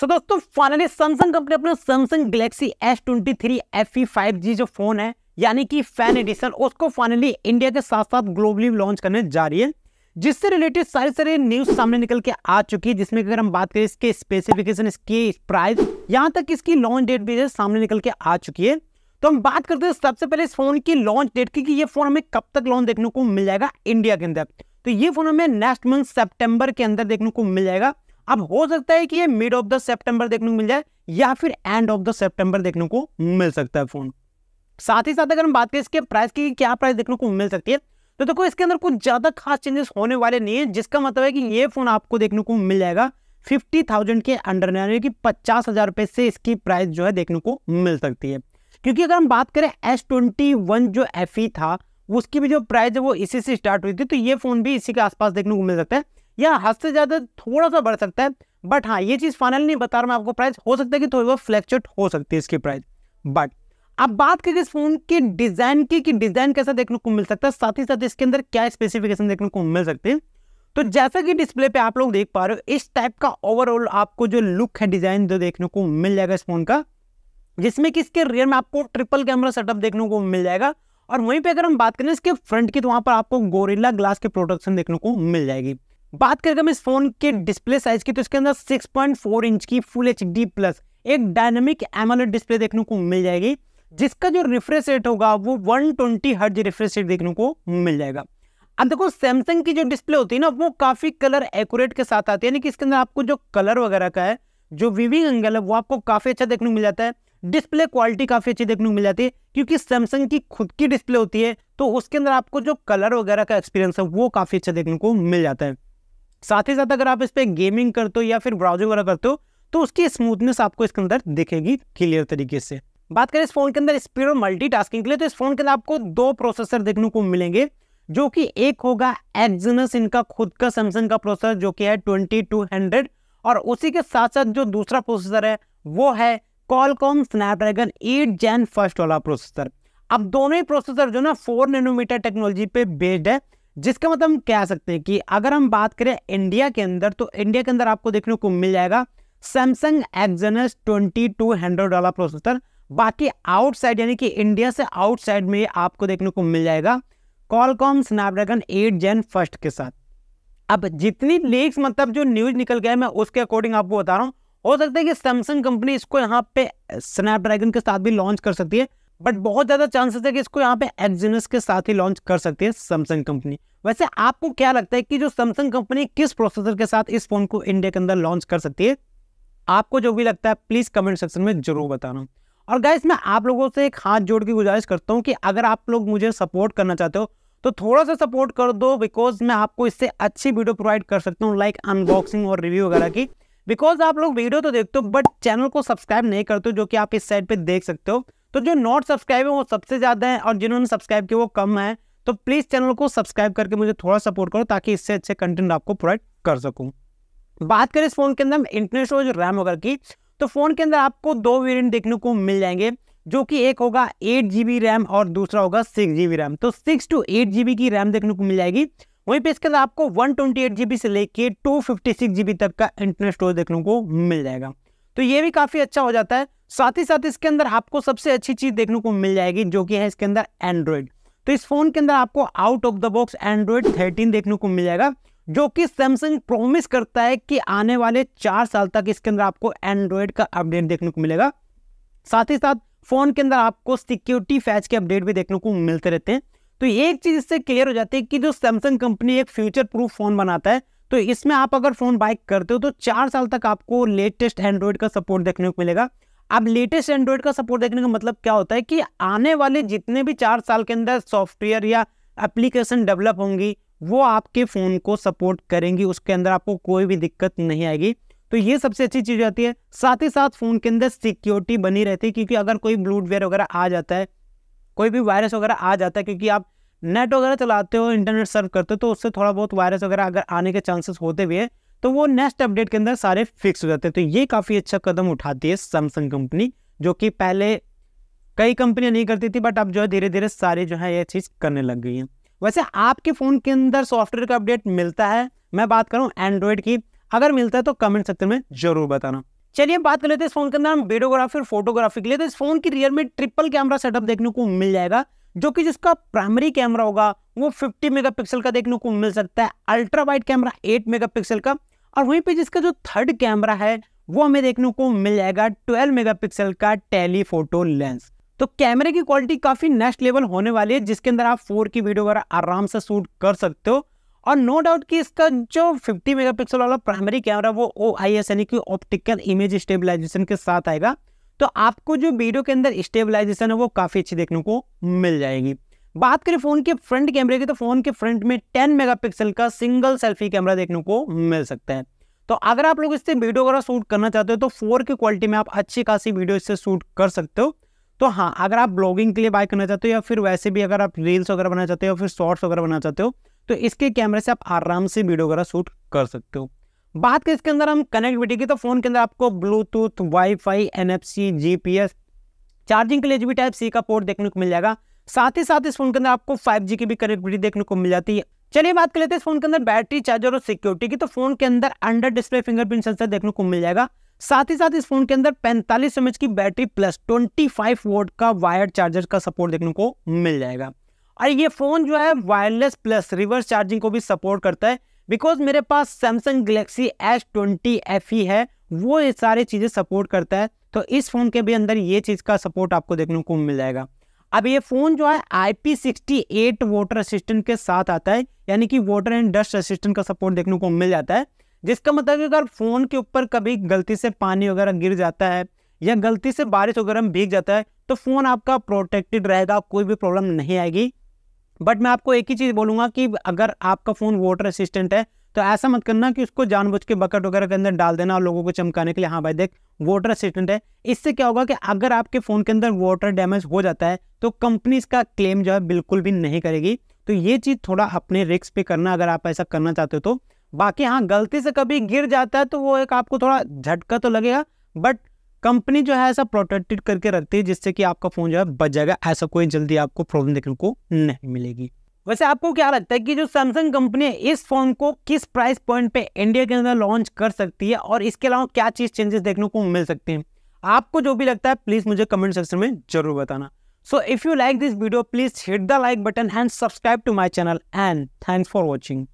सो so, दोस्तों finally Samsung company अपना Samsung Galaxy S twenty three F E five G जो phone है यानी कि फैन एडिशन उसको फाइनली इंडिया के साथ साथ ग्लोबली लॉन्च करने जा रही है जिससे रिलेटेड सारी सारी न्यूज सामने निकल के आ चुकी है जिसमें अगर हम बात करें इसके स्पेसिफिकेशन इसके प्राइस यहाँ तक इसकी लॉन्च डेट भी सामने निकल के आ चुकी है तो हम बात करते हैं सबसे पहले इस फोन की लॉन्च डेट की कि ये फोन हमें कब तक लॉन्च देखने को मिल जाएगा इंडिया के अंदर तो ये फोन हमें नेक्स्ट मंथ सेप्टेम्बर के अंदर देखने को मिल जाएगा अब हो सकता है कि ये मिड ऑफ द सेप्टेम्बर देखने को मिल जाए या फिर एंड ऑफ द सेप्टेम्बर देखने को मिल सकता है फोन साथ ही साथ अगर हम बात करें इसके प्राइस की क्या प्राइस देखने को मिल सकती है तो देखो इसके अंदर कुछ ज़्यादा खास चेंजेस होने वाले नहीं है जिसका मतलब है कि ये फ़ोन आपको देखने को मिल जाएगा फिफ्टी थाउजेंड के अंडर यानी कि पचास हज़ार रुपए से इसकी प्राइस जो है देखने को मिल सकती है क्योंकि अगर हम बात करें एस ट्वेंटी वन जो एफ e था उसकी भी जो प्राइस है वो इसी से स्टार्ट हुई थी तो ये फ़ोन भी इसी के आसपास देखने को मिल सकता है या हद से ज़्यादा थोड़ा सा बढ़ सकता है बट हाँ ये चीज़ फाइनल नहीं बता रहा मैं आपको प्राइस हो सकता है कि थोड़ी बहुत फ्लैक्चुएट हो सकती है इसकी प्राइस बट अब बात करें इस फोन के डिज़ाइन की कि डिज़ाइन कैसा देखने को मिल सकता है साथ ही साथ इसके अंदर क्या स्पेसिफिकेशन देखने को मिल सकते हैं तो जैसा कि डिस्प्ले पे आप लोग देख पा रहे हो इस टाइप का ओवरऑल आपको जो लुक है डिज़ाइन जो देखने को मिल जाएगा इस फोन का जिसमें कि इसके रियर में आपको ट्रिपल कैमरा सेटअप देखने को मिल जाएगा और वहीं पर अगर हम बात करें इसके फ्रंट की तो वहां पर आपको गोरिल्ला ग्लास के प्रोटेक्शन देखने को मिल जाएगी बात करके हम इस फोन के डिस्प्ले साइज की तो इसके अंदर 6.4 इंच की फुल एच डी प्लस एक डायनेमिक एमोलेड डिस्प्ले देखने को मिल जाएगी जिसका जो रिफ्रेश रेट होगा वो 120 ट्वेंटी हर्ज रिफ्रेश रेट देखने को मिल जाएगा अब देखो सैमसंग की जो डिस्प्ले होती है ना वो काफ़ी कलर एकट के साथ आती है यानी कि इसके अंदर आपको जो कलर वगैरह का है जो विविंग एंगल है वो आपको काफ़ी अच्छा देखने को मिल जाता है डिस्प्ले क्वालिटी काफ़ी अच्छी देखने को मिल जाती है क्योंकि सैमसंग की खुद की डिस्प्ले होती है तो उसके अंदर आपको जो कलर वगैरह का एक्सपीरियंस है वो काफ़ी अच्छा देखने को मिल जाता है साथ ही साथ अगर आप इस पर गेमिंग करते हो या फिर ब्राउजिंग वगैरह करते हो तो उसकी स्मूथनेस आपको इसके अंदर दिखेगी क्लियर तरीके से बात करें इस फोन के अंदर स्पीड और मल्टीटास्किंग के लिए तो इस फोन के अंदर आपको दो प्रोसेसर देखने को मिलेंगे जो कि एक होगा एक्जनस इनका खुद का सैमसंग का प्रोसेसर जो कि है ट्वेंटी टू हंड्रेड और उसी के साथ साथ जो दूसरा प्रोसेसर है वो है Qualcomm Snapdragon eight gen first वाला प्रोसेसर अब दोनों ही प्रोसेसर जो ना फोर नैनोमीटर टेक्नोलॉजी पे बेस्ड है जिसका मतलब हम कह सकते हैं कि अगर हम बात करें इंडिया के अंदर तो इंडिया के अंदर आपको देखने को मिल जाएगा Samsung Exynos twenty two hundred वाला प्रोसेसर बाकी आउटसाइड यानी कि इंडिया से आउटसाइड में आपको देखने को मिल जाएगा Qualcomm Snapdragon eight gen first के साथ अब जितनी लीक्स मतलब जो न्यूज निकल गया मैं उसके अकॉर्डिंग आपको बता रहा हूँ हो सकता है कि सैमसंग कंपनी इसको यहाँ पे स्नैपड्रैगन के साथ भी लॉन्च कर सकती है बट बहुत ज़्यादा चांसेस है कि इसको यहाँ पे एक्जीनस के साथ ही लॉन्च कर सकती है सैमसंग कंपनी वैसे आपको क्या लगता है कि जो सैमसंग कंपनी किस प्रोसेसर के साथ इस फ़ोन को इंडिया के अंदर लॉन्च कर सकती है आपको जो भी लगता है प्लीज़ कमेंट सेक्शन में ज़रूर बताना और गाइस मैं आप लोगों से एक हाथ जोड़ के गुजारिश करता हूँ कि अगर आप लोग मुझे सपोर्ट करना चाहते हो तो थोड़ा सा सपोर्ट कर दो बिकॉज मैं आपको इससे अच्छी वीडियो प्रोवाइड कर सकता हूँ लाइक अनबॉक्सिंग और रिव्यू वगैरह की बिकॉज आप लोग वीडियो तो देखते हो बट चैनल को सब्सक्राइब नहीं करते जो कि आप इस साइड पर देख सकते हो तो जो नॉट सब्सक्राइब है वो सबसे ज़्यादा है और जिन्होंने सब्सक्राइब किया वो कम है तो प्लीज़ चैनल को सब्सक्राइब करके मुझे थोड़ा सपोर्ट करो ताकि इससे अच्छे कंटेंट आपको प्रोवाइड कर सकूँ बात करें इस फ़ोन के अंदर इंटरनेट इंटरनेशनल जो रैम वगैरह की तो फ़ोन के अंदर आपको दो वेरियंट देखने को मिल जाएंगे जो कि एक होगा एट जीबी रैम और दूसरा होगा सिक्स जी रैम तो सिक्स टू एट जीबी की रैम देखने को मिल जाएगी वहीं पे इसके अंदर आपको one twenty eight G B से लेके टू फिफ्टी सिक्स जीबी तक का इंटरनेट स्टोरेज देखने को मिल जाएगा तो ये भी काफ़ी अच्छा हो जाता है साथ ही साथ इसके अंदर आपको सबसे अच्छी चीज़ देखने को मिल जाएगी जो कि है इसके अंदर एंड्रॉयड तो इस फ़ोन के अंदर आपको out of the box Android 13 देखने को मिल जाएगा जो कि सैमसंग प्रोमिस करता है कि आने वाले चार साल तक इसके अंदर आपको एंड्रॉयड का अपडेट देखने को मिलेगा साथ ही साथ फ़ोन के अंदर आपको सिक्योरिटी फैच के अपडेट भी देखने को मिलते रहते हैं तो एक चीज़ इससे क्लियर हो जाती है कि जो सैमसंग कंपनी एक फ्यूचर प्रूफ फ़ोन बनाता है तो इसमें आप अगर फ़ोन बाइक करते हो तो चार साल तक आपको लेटेस्ट एंड्रॉयड का सपोर्ट देखने को मिलेगा अब लेटेस्ट एंड्रॉयड का सपोर्ट देखने का मतलब क्या होता है कि आने वाले जितने भी चार साल के अंदर सॉफ्टवेयर या एप्लीकेशन डेवलप होंगी वो आपके फ़ोन को सपोर्ट करेंगी उसके अंदर आपको कोई भी दिक्कत नहीं आएगी तो ये सबसे अच्छी चीज़ होती है साथ ही साथ फ़ोन के अंदर सिक्योरिटी बनी रहती है क्योंकि अगर कोई ब्लूटवेयर वगैरह आ जाता है कोई भी वायरस वगैरह आ जाता है क्योंकि आप नेट वगैरह चलाते हो इंटरनेट सर्व करते हो तो उससे थोड़ा बहुत वायरस वगैरह अगर आने के चांसेस होते हुए तो वो नेक्स्ट अपडेट के अंदर सारे फिक्स हो जाते हैं तो ये काफ़ी अच्छा कदम उठाती है सैमसंग कंपनी जो कि पहले कई कंपनियां नहीं करती थी बट अब जो है धीरे धीरे सारी जो है ये चीज़ करने लग गई है वैसे आपके फ़ोन के अंदर सॉफ्टवेयर का अपडेट मिलता है मैं बात करूँ एंड्रॉयड की अगर मिलता है तो कमेंट सेक्शन में जरूर बताना चलिए बात कर लेते हैं इस फोन के अंदर हम वीडियोग्राफी और फोटोग्राफी के लिए तो इस फोन की रियर में ट्रिपल कैमरा सेटअप देखने को मिल जाएगा जो कि जिसका प्राइमरी कैमरा होगा वो 50 मेगापिक्सल का देखने को मिल सकता है अल्ट्रा वाइड कैमरा 8 मेगापिक्सल का और वहीं पे जिसका जो थर्ड कैमरा है वो हमें देखने को मिल जाएगा 12 मेगापिक्सल का टेलीफोटो लेंस तो कैमरे की क्वालिटी काफ़ी नेक्स्ट लेवल होने वाली है जिसके अंदर आप फोर की वीडियो वगैरह आराम से शूट कर सकते हो और नो डाउट कि इसका जो 50 मेगापिक्सल वाला प्राइमरी कैमरा वो ओ आई एस यानी कि ऑप्टिकल इमेज स्टेबलाइजेशन के साथ आएगा तो आपको जो वीडियो के अंदर स्टेबलाइजेशन है वो काफ़ी अच्छी देखने को मिल जाएगी बात करें फ़ोन के फ्रंट कैमरे की तो फ़ोन के फ्रंट में 10 मेगापिक्सल का सिंगल सेल्फी कैमरा देखने को मिल सकता है तो अगर आप लोग इससे वीडियो वगैरह शूट करना चाहते हो तो फोर की क्वालिटी में आप अच्छी खासी वीडियो इससे शूट कर सकते हो तो हाँ अगर आप ब्लॉगिंग के लिए बाय करना चाहते हो या फिर वैसे भी अगर आप रील्स वगैरह बनाना चाहते हो या फिर शॉर्ट्स वगैरह बनाना चाहते हो तो इसके कैमरे से आप आराम से वीडियो वगैरह शूट कर सकते हो बात करें इसके अंदर हम कनेक्टिविटी की तो फ़ोन के अंदर आपको Bluetooth wifi NFC GPS charging के लिए भी टाइप सी का पोर्ट देखने को मिल जाएगा साथ ही साथ इस फोन के अंदर आपको 5G की भी कनेक्टिविटी देखने को मिल जाती है चलिए बात कर लेते हैं इस फोन के अंदर बैटरी चार्जर और सिक्योरिटी की तो फोन के अंदर अंडर डिस्प्ले फिंगरप्रिंट सेंसर देखने को मिल जाएगा साथ ही साथ इस फोन के अंदर पैंतालीस एमएच की बैटरी प्लस फाइव वोट का वायर चार्जर का सपोर्ट देखने को मिल जाएगा और ये फोन जो है वायरलेस प्लस रिवर्स चार्जिंग को भी सपोर्ट करता है बिकॉज मेरे पास Samsung Galaxy S twenty F E है वो ये सारी चीज़ें सपोर्ट करता है तो इस फ़ोन के भी अंदर ये चीज़ का सपोर्ट आपको देखने को मिल जाएगा अब ये फ़ोन जो है I P sixty eight water assistant के साथ आता है यानी कि वाटर एंड डस्ट असिस्टेंट का सपोर्ट देखने को मिल जाता है जिसका मतलब अगर फ़ोन के ऊपर कभी गलती से पानी वगैरह गिर जाता है या गलती से बारिश वगैरह में भीग जाता है तो फ़ोन आपका प्रोटेक्टेड रहेगा कोई भी प्रॉब्लम नहीं आएगी बट मैं आपको एक ही चीज़ बोलूँगा कि अगर आपका फ़ोन वाटर असिस्टेंट है तो ऐसा मत करना कि उसको जानबूझ के बकेट वगैरह के अंदर डाल देना और लोगों को चमकाने के लिए हाँ भाई देख वाटर असिस्टेंट है इससे क्या होगा कि अगर आपके फ़ोन के अंदर वाटर डैमेज हो जाता है तो कंपनी इसका क्लेम जो है बिल्कुल भी नहीं करेगी तो ये चीज़ थोड़ा अपने रिक्स पे करना अगर आप ऐसा करना चाहते हो तो बाकी हाँ गलती से कभी गिर जाता है तो वो एक आपको थोड़ा झटका तो लगेगा बट कंपनी जो है ऐसा प्रोटेक्टेड करके रखती है जिससे कि आपका फ़ोन जो है बच जाएगा ऐसा कोई जल्दी आपको प्रॉब्लम देखने को नहीं मिलेगी वैसे आपको क्या लगता है कि जो सैमसंग कंपनी है इस फ़ोन को किस प्राइस पॉइंट पे इंडिया के अंदर लॉन्च कर सकती है और इसके अलावा क्या चीज़ चेंजेस देखने को मिल सकते हैं आपको जो भी लगता है प्लीज़ मुझे कमेंट सेक्शन में जरूर बताना so if you like this video please hit the like button and subscribe to my channel and thanks for watching